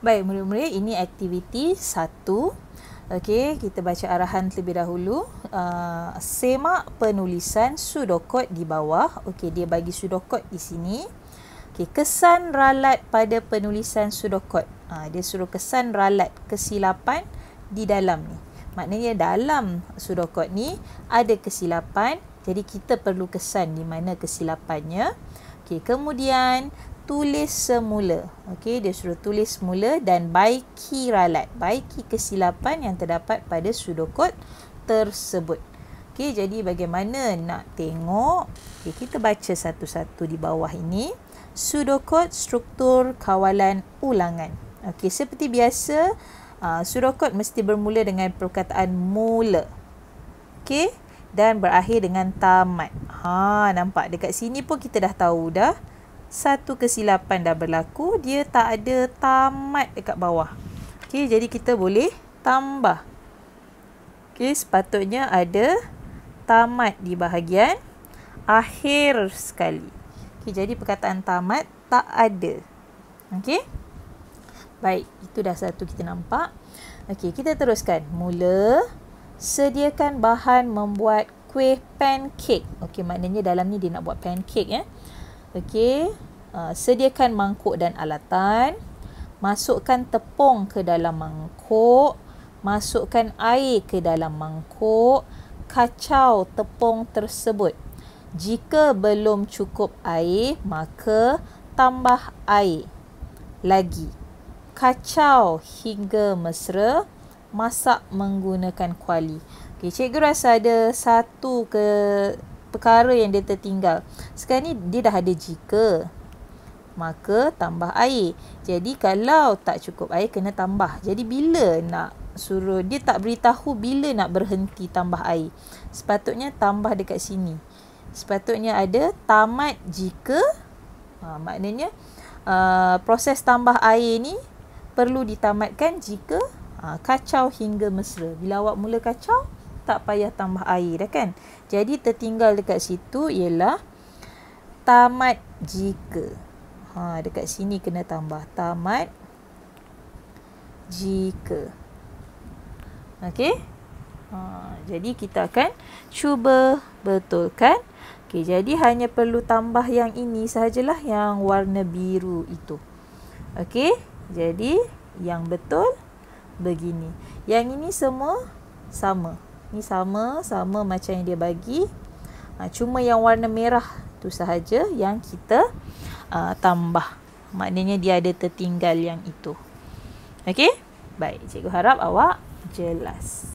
Baik, murid-murid, ini aktiviti satu. Okey, kita baca arahan terlebih dahulu. Uh, semak penulisan sudokot di bawah. Okey, dia bagi sudokot di sini. Okey, kesan ralat pada penulisan sudokot. Uh, dia suruh kesan ralat kesilapan di dalam ni. Maknanya dalam sudokot ni ada kesilapan. Jadi, kita perlu kesan di mana kesilapannya. Okey, kemudian tulis semula. Okey, dia suruh tulis semula dan baiki ralat. Baiki kesilapan yang terdapat pada sudokod tersebut. Okey, jadi bagaimana nak tengok? Okey, kita baca satu-satu di bawah ini. Sudokod struktur kawalan ulangan. Okey, seperti biasa, uh, sudokod mesti bermula dengan perkataan mula. Okey, dan berakhir dengan tamat. Ha, nampak dekat sini pun kita dah tahu dah satu kesilapan dah berlaku, dia tak ada tamat dekat bawah. Okey, jadi kita boleh tambah. Okey, sepatutnya ada tamat di bahagian akhir sekali. Okey, jadi perkataan tamat tak ada. Okey. Baik, itu dah satu kita nampak. Okey, kita teruskan. Mula sediakan bahan membuat kuih pancake. Okey, maknanya dalam ni dia nak buat pancake ya. Eh? Okey, uh, sediakan mangkuk dan alatan. Masukkan tepung ke dalam mangkuk, masukkan air ke dalam mangkuk, kacau tepung tersebut. Jika belum cukup air, maka tambah air lagi. Kacau hingga mesra, masak menggunakan kuali. Okey, cikgu rasa ada satu ke perkara yang dia tertinggal. Sekarang ni dia dah ada jika. Maka tambah air. Jadi kalau tak cukup air kena tambah. Jadi bila nak suruh dia tak beritahu bila nak berhenti tambah air. Sepatutnya tambah dekat sini. Sepatutnya ada tamat jika ha, maknanya uh, proses tambah air ni perlu ditamatkan jika ha, kacau hingga mesra. Bila awak mula kacau, tak payah tambah air dah kan. Jadi tertinggal dekat situ ialah tamat jika. Ha dekat sini kena tambah tamat jika. Okey. Ha jadi kita akan cuba betulkan. Okey jadi hanya perlu tambah yang ini sajalah yang warna biru itu. Okey. Jadi yang betul begini. Yang ini semua sama ni sama sama macam yang dia bagi ha, cuma yang warna merah tu sahaja yang kita uh, tambah maknanya dia ada tertinggal yang itu okey baik cikgu harap awak jelas